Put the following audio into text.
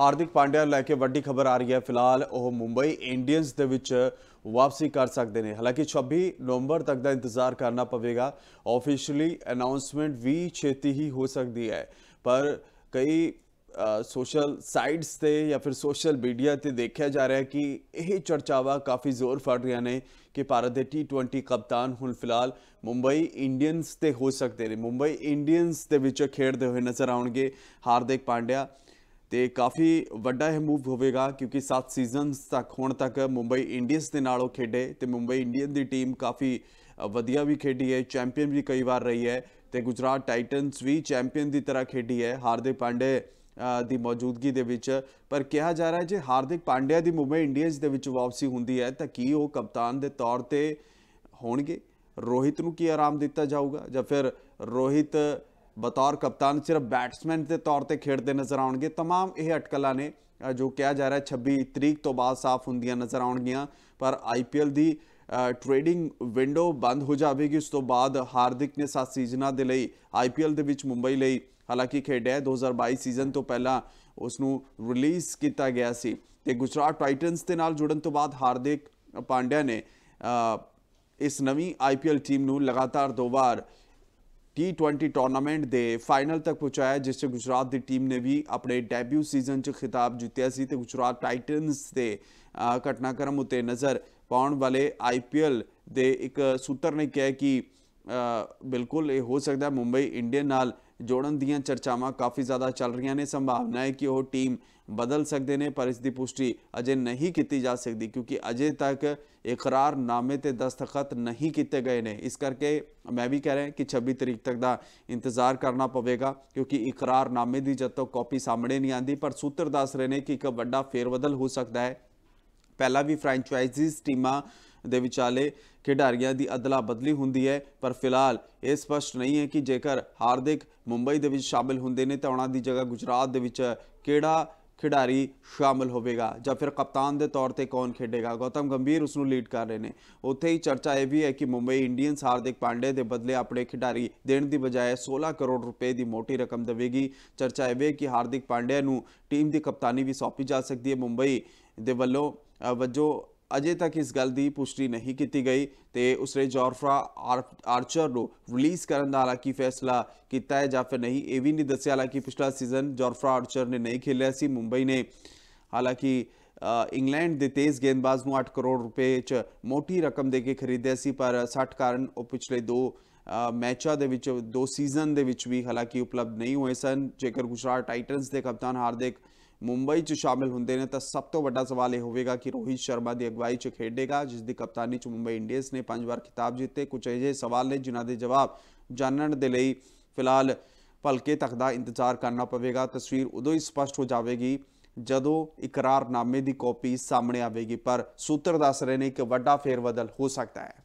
ਹਾਰਦਿਕ ਪਾਂਡਿਆ ਲੈ ਕੇ ਵੱਡੀ ਖਬਰ ਆ ਰਹੀ ਹੈ ਫਿਲਹਾਲ ਉਹ ਮੁੰਬਈ ਇੰਡੀਅਨਸ ਦੇ ਵਿੱਚ ਵਾਪਸੀ ਕਰ ਸਕਦੇ ਨੇ ਹਾਲਾਂਕਿ 26 ਨਵੰਬਰ ਤੱਕ ਦਾ ਇੰਤਜ਼ਾਰ ਕਰਨਾ ਪਵੇਗਾ ਆਫੀਸ਼ੀਅਲੀ ਅਨਾਉਂਸਮੈਂਟ ਵੀ ਛੇਤੀ ਹੀ ਹੋ ਸਕਦੀ ਹੈ ਪਰ ਕਈ ਸੋਸ਼ਲ ਸਾਈਟਸ ਤੇ ਜਾਂ ਫਿਰ ਸੋਸ਼ਲ ਮੀਡੀਆ ਤੇ ਦੇਖਿਆ ਜਾ ਰਿਹਾ ਹੈ ਕਿ ਇਹ ਚਰਚਾਵਾ ਕਾਫੀ ਜ਼ੋਰ ਫੜ ਰਹੀਆਂ ਨੇ ਕਿ ਭਾਰਤ ਦੇ T20 ਕਪਤਾਨ ਹੁਣ ਫਿਲਹਾਲ ਮੁੰਬਈ ਇੰਡੀਅਨਸ ਤੇ ਹੋ ਸਕਦੇ ਨੇ ਮੁੰਬਈ ਇੰਡੀਅਨਸ ਦੇ ਵਿੱਚ ਖੇਡਦੇ ਹੋਏ ਨਜ਼ਰ ਆਉਣਗੇ ਹਾਰਦਿਕ ਪਾਂਡਿਆ ਤੇ ਕਾਫੀ ਵੱਡਾ ਇਹ ਮੂਵ ਹੋਵੇਗਾ ਕਿਉਂਕਿ 7 ਸੀਜ਼ਨਸ ਤੱਕ ਹੁਣ ਤੱਕ ਮੁੰਬਈ ਇੰਡੀਅਨਸ ਦੇ ਨਾਲ ਉਹ ਖੇਡੇ ਤੇ ਮੁੰਬਈ ਇੰਡੀਅਨ ਦੀ ਟੀਮ ਕਾਫੀ ਵਧੀਆ ਵੀ ਖੇਡੀ ਹੈ ਚੈਂਪੀਅਨ ਵੀ ਕਈ ਵਾਰ ਰਹੀ ਹੈ ਤੇ ਗੁਜਰਾਤ ਟਾਈਟਨਸ ਵੀ ਚੈਂਪੀਅਨ ਦੀ ਤਰ੍ਹਾਂ ਖੇਡੀ ਹੈ ਹਾਰਦਿਕ ਪਾਂਡੇ ਦੀ ਮੌਜੂਦਗੀ ਦੇ ਵਿੱਚ ਪਰ ਕਿਹਾ ਜਾ ਰਿਹਾ ਹੈ ਜੇ ਹਾਰਦਿਕ ਪਾਂਡਿਆ ਦੀ ਮੁੰਬਈ ਇੰਡੀਅਨਸ ਦੇ ਵਿੱਚ ਵਾਪਸੀ ਹੁੰਦੀ ਹੈ ਤਾਂ ਕੀ ਉਹ ਕਪਤਾਨ ਦੇ ਤੌਰ ਤੇ ਹੋਣਗੇ ਰੋਹਿਤ ਨੂੰ ਕੀ ਆਰਾਮ ਦਿੱਤਾ ਜਾਊਗਾ ਜਾਂ ਫਿਰ ਰੋਹਿਤ ਬਤੌਰ ਕਪਤਾਨ ਸਿਰਫ ਬੈਟਸਮੈਨ ਦੇ ਤੌਰ ਤੇ ਖੇਡਦੇ ਨਜ਼ਰ ਆਉਣਗੇ तमाम ਇਹ ਅਟਕਲਾਂ ਨੇ ਜੋ ਕਿਹਾ ਜਾ ਰਿਹਾ 26 ਤਰੀਕ ਤੋਂ ਬਾਅਦ ਸਾਫ਼ ਹੁੰਦੀਆਂ ਨਜ਼ਰ ਆਉਣਗੀਆਂ ਪਰ ਆਈਪੀਐਲ ਦੀ ਟ੍ਰੇਡਿੰਗ ਵਿੰਡੋ ਬੰਦ ਹੋ ਜਾਵੇਗੀ ਉਸ ਤੋਂ ਬਾਅਦ ਹਾਰਦਿਕ ਨੇ ਸਾਤ ਸੀਜ਼ਨਾਂ ਦੇ ਲਈ ਆਈਪੀਐਲ ਦੇ ਵਿੱਚ ਮੁੰਬਈ ਲਈ ਹਾਲਾਂਕਿ ਖੇਡਿਆ 2022 ਸੀਜ਼ਨ ਤੋਂ ਪਹਿਲਾਂ ਉਸ ਨੂੰ ਰਿਲੀਜ਼ ਕੀਤਾ ਗਿਆ ਸੀ ਤੇ ਗੁਜਰਾਤ ਟਾਈਟਨਸ ਦੇ ਨਾਲ ਜੁੜਨ ਤੋਂ ਬਾਅਦ ਹਾਰਦਿਕ ਪਾਂਡਿਆ ਨੇ ਇਸ ਨਵੀਂ ਆਈਪੀਐਲ ਟੀਮ ਨੂੰ ਲਗਾਤਾਰ ਦੋ ਵਾਰ T20 ਟੂਰਨਾਮੈਂਟ ਦੇ ਫਾਈਨਲ ਤੱਕ ਪਹੁੰਚਾਇਆ ਜਿਸ 'ਚ ਗੁਜਰਾਤ ਦੀ ਟੀਮ ਨੇ ਵੀ ਆਪਣੇ ਡੈਬਿਊ ਸੀਜ਼ਨ 'ਚ ਖਿਤਾਬ ਜਿੱਤਿਆ ਸੀ ਤੇ ਗੁਜਰਾਤ ਟਾਈਟਨਸ ਦੇ ਘਟਨਾਕ੍ਰਮ ਉਤੇ ਨਜ਼ਰ ਪਾਉਣ ਵਾਲੇ ਆਈਪੀਐਲ ਦੇ ਇੱਕ ਸੂਤਰ ਨੇ ਕਿਹਾ ਕਿ ਬਿਲਕੁਲ ਇਹ ਹੋ ਸਕਦਾ ਮੁੰਬਈ ਇੰਡੀਅਨ ਨਾਲ ਜੋੜਨ ਦੀਆਂ ਚਰਚਾਵਾਂ ਕਾਫੀ ਜ਼ਿਆਦਾ ਚੱਲ ਰਹੀਆਂ ਨੇ ਸੰਭਾਵਨਾ ਹੈ ਕਿ ਉਹ ਟੀਮ ਬਦਲ ਸਕਦੇ ਨੇ ਪਰ ਇਸ ਦੀ ਪੁਸ਼ਟੀ ਅਜੇ ਨਹੀਂ ਕੀਤੀ ਜਾ ਸਕਦੀ ਕਿਉਂਕਿ ਅਜੇ ਤੱਕ ਇਕਰਾਰ ਨਾਮੇ ਤੇ ਦਸਤਖਤ ਨਹੀਂ ਕੀਤੇ ਗਏ ਨੇ ਇਸ ਕਰਕੇ ਮੈਂ ਵੀ ਕਹਿ ਰਿਹਾ ਕਿ 26 ਤਰੀਕ ਤੱਕ ਦਾ ਇੰਤਜ਼ਾਰ ਕਰਨਾ ਪਵੇਗਾ ਕਿਉਂਕਿ ਇਕਰਾਰ ਨਾਮੇ ਦੀ ਜਦ ਤੱਕ ਕਾਪੀ ਸਾਹਮਣੇ ਨਹੀਂ ਆਂਦੀ ਪਰ ਸੂਤਰ ਦੱਸ ਰਹੇ ਨੇ ਕਿ ਇੱਕ ਵੱਡਾ ਫੇਰਬਦਲ ਹੋ ਸਕਦਾ ਹੈ ਪਹਿਲਾਂ ਵੀ ਫਰੈਂਚਾਈਜ਼ੀਜ਼ ਟੀਮਾਂ ਦੇ ਵਿਚਾਲੇ ਖਿਡਾਰੀਆਂ ਦੀ ਅਦਲਾ ਬਦਲੀ ਹੁੰਦੀ ਹੈ ਪਰ ਫਿਲਹਾਲ ਇਹ ਸਪਸ਼ਟ ਨਹੀਂ ਹੈ ਕਿ ਜੇਕਰ ਹਾਰਦਿਕ ਮੁੰਬਈ ਦੇ ਵਿੱਚ ਸ਼ਾਮਿਲ ਹੁੰਦੇ ਨੇ ਤਾਂ ਉਹਨਾਂ ਦੀ ਜਗ੍ਹਾ ਗੁਜਰਾਤ ਦੇ ਵਿੱਚ ਕਿਹੜਾ ਖਿਡਾਰੀ ਸ਼ਾਮਲ ਹੋਵੇਗਾ ਜਾਂ ਫਿਰ ਕਪਤਾਨ ਦੇ ਤੌਰ ਤੇ ਕੌਣ ਖੇਡੇਗਾ ਗੌਤਮ ਗੰਭੀਰ ਉਸ ਨੂੰ ਲੀਡ ਕਰ ਰਹੇ ਨੇ ਉੱਥੇ ਹੀ ਚਰਚਾ ਇਹ ਵੀ ਹੈ ਕਿ ਮੁੰਬਈ ਇੰਡੀਅਨਸ ਹਾਰਦਿਕ ਪਾਂਡੇ ਦੇ ਬਦਲੇ ਆਪਣੇ ਖਿਡਾਰੀ ਦੇਣ ਦੀ ਬਜਾਏ 16 ਕਰੋੜ ਰੁਪਏ ਦੀ ਮੋਟੀ ਰਕਮ ਦੇਵੇਗੀ ਚਰਚਾ ਇਹ ਵੀ ਹੈ ਕਿ ਹਾਰਦਿਕ ਪਾਂਡੇ ਨੂੰ ਟੀਮ ਦੀ ਕਪਤਾਨੀ ਵੀ ਸੌਂਪੀ ਜਾ ਸਕਦੀ ਹੈ ਮੁੰਬਈ ਦੇ ਵੱਲੋਂ ਵਜੋ ਅਜੇ ਤੱਕ ਇਸ ਗੱਲ ਦੀ ਪੁਸ਼ਟੀ ਨਹੀਂ ਕੀਤੀ ਗਈ ਤੇ ਉਸਰੇ ਜੋਰਫਰਾ ਆਰਚਰ ਨੂੰ ਰਿਲੀਜ਼ ਕਰਨ ਦਾ ਹਾਲਾਂਕਿ ਫੈਸਲਾ ਕੀਤਾ ਹੈ ਜਾਂ ਫਿਰ ਨਹੀਂ ਇਹ ਵੀ ਨਹੀਂ ਦੱਸਿਆ ਹਾਲਾਂਕਿ ਪਿਛਲਾ ਸੀਜ਼ਨ ਜੋਰਫਰਾ ਆਰਚਰ ਨੇ ਨਹੀਂ ਖੇਲਿਆ ਸੀ ਮੁੰਬਈ ਨੇ ਹਾਲਾਂਕਿ ਇੰਗਲੈਂਡ ਦੇ ਤੇਜ਼ ਗੇਂਦਬਾਜ਼ ਨੂੰ 8 ਕਰੋੜ ਰੁਪਏ 'ਚ ਮੋਟੀ ਰਕਮ ਦੇ ਕੇ ਖਰੀਦਿਆ ਸੀ ਪਰ 60 ਕਾਰਨ ਉਹ ਪਿਛਲੇ ਦੋ ਮੈਚਾਂ ਦੇ ਵਿੱਚ ਦੋ ਸੀਜ਼ਨ ਦੇ ਵਿੱਚ ਵੀ ਹਾਲਾਂਕਿ ਉਪਲਬਧ ਨਹੀਂ ਹੋਏ ਸਨ ਜੇਕਰ ਗੁਜਰਾਤ ਟਾਈਟਨਸ ਦੇ ਕਪਤਾਨ ਹਾਰਦਿਕ ਮੁੰਬਈ 'ਚ ਸ਼ਾਮਿਲ ਹੁੰਦੇ ਨੇ ਤਾਂ ਸਭ ਤੋਂ ਵੱਡਾ ਸਵਾਲ ਇਹ ਹੋਵੇਗਾ ਕਿ ਰੋਹਿਤ ਸ਼ਰਮਾ ਦੀ ਅਗਵਾਈ 'ਚ ਖੇਡੇਗਾ ਜਿਸ ਦੀ ਕਪਤਾਨੀ 'ਚ ਮੁੰਬਈ ਇੰਡੀਅਨਸ ਨੇ ਪੰਜ ਵਾਰ ਖਿਤਾਬ ਜਿੱਤੇ ਕੁਝ ਅਜਿਹੇ ਸਵਾਲ ਨੇ ਜਿਨ੍ਹਾਂ ਦੇ ਜਵਾਬ ਜਾਣਨ ਦੇ ਲਈ ਫਿਲਹਾਲ ਭਲਕੇ ਤੱਕ ਦਾ ਇੰਤਜ਼ਾਰ ਕਰਨਾ ਪਵੇਗਾ ਤਸਵੀਰ ਉਦੋਂ ਹੀ ਸਪਸ਼ਟ ਹੋ ਜਾਵੇਗੀ ਜਦੋਂ ਇਕਰਾਰਨਾਮੇ ਦੀ ਕਾਪੀ ਸਾਹਮਣੇ ਆਵੇਗੀ ਪਰ ਸੂਤਰ ਦੱਸ ਰਹੇ ਨੇ ਕਿ ਵੱਡਾ ਫੇਰਬਦਲ ਹੋ ਸਕਦਾ ਹੈ